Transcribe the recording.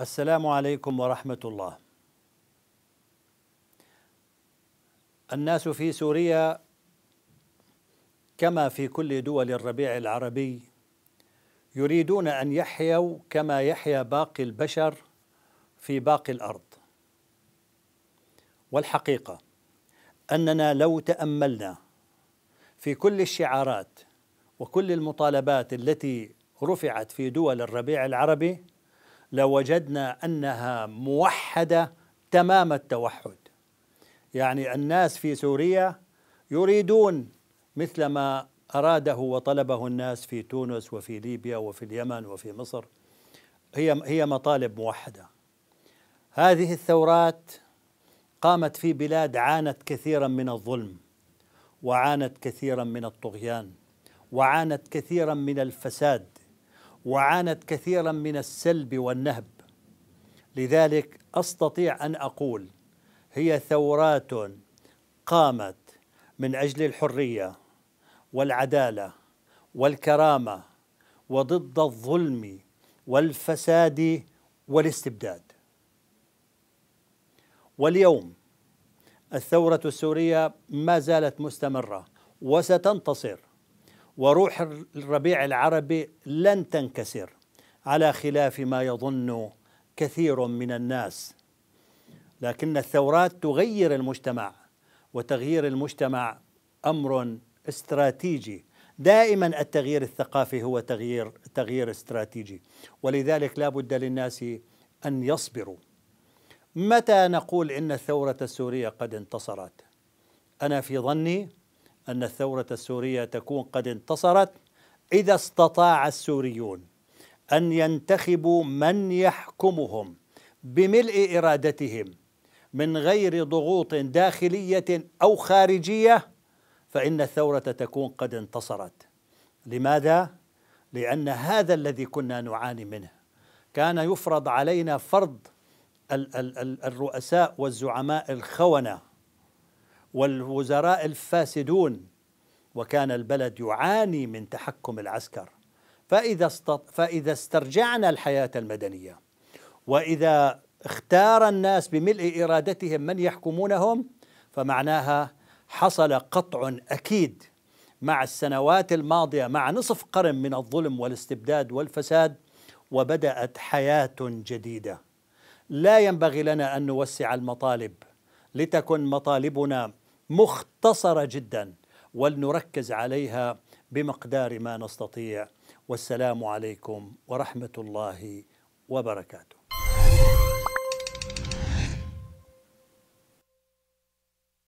السلام عليكم ورحمة الله. الناس في سوريا كما في كل دول الربيع العربي يريدون أن يحيوا كما يحيا باقي البشر في باقي الأرض. والحقيقة أننا لو تأملنا في كل الشعارات وكل المطالبات التي رفعت في دول الربيع العربي لوجدنا انها موحده تمام التوحد يعني الناس في سوريا يريدون مثل ما اراده وطلبه الناس في تونس وفي ليبيا وفي اليمن وفي مصر هي هي مطالب موحده هذه الثورات قامت في بلاد عانت كثيرا من الظلم وعانت كثيرا من الطغيان وعانت كثيرا من الفساد وعانت كثيرا من السلب والنهب لذلك استطيع ان اقول هي ثورات قامت من اجل الحريه والعداله والكرامه وضد الظلم والفساد والاستبداد واليوم الثوره السوريه ما زالت مستمره وستنتصر وروح الربيع العربي لن تنكسر على خلاف ما يظن كثير من الناس لكن الثورات تغير المجتمع وتغيير المجتمع امر استراتيجي دائما التغيير الثقافي هو تغيير تغيير استراتيجي ولذلك لا بد للناس ان يصبروا متى نقول ان الثوره السوريه قد انتصرت انا في ظني أن الثورة السورية تكون قد انتصرت إذا استطاع السوريون أن ينتخبوا من يحكمهم بملء إرادتهم من غير ضغوط داخلية أو خارجية فإن الثورة تكون قد انتصرت لماذا؟ لأن هذا الذي كنا نعاني منه كان يفرض علينا فرض الرؤساء والزعماء الخونه والوزراء الفاسدون وكان البلد يعاني من تحكم العسكر فإذا, استط... فإذا استرجعنا الحياة المدنية وإذا اختار الناس بملء إرادتهم من يحكمونهم فمعناها حصل قطع أكيد مع السنوات الماضية مع نصف قرن من الظلم والاستبداد والفساد وبدأت حياة جديدة لا ينبغي لنا أن نوسع المطالب لتكن مطالبنا مختصرة جدا ولنركز عليها بمقدار ما نستطيع والسلام عليكم ورحمة الله وبركاته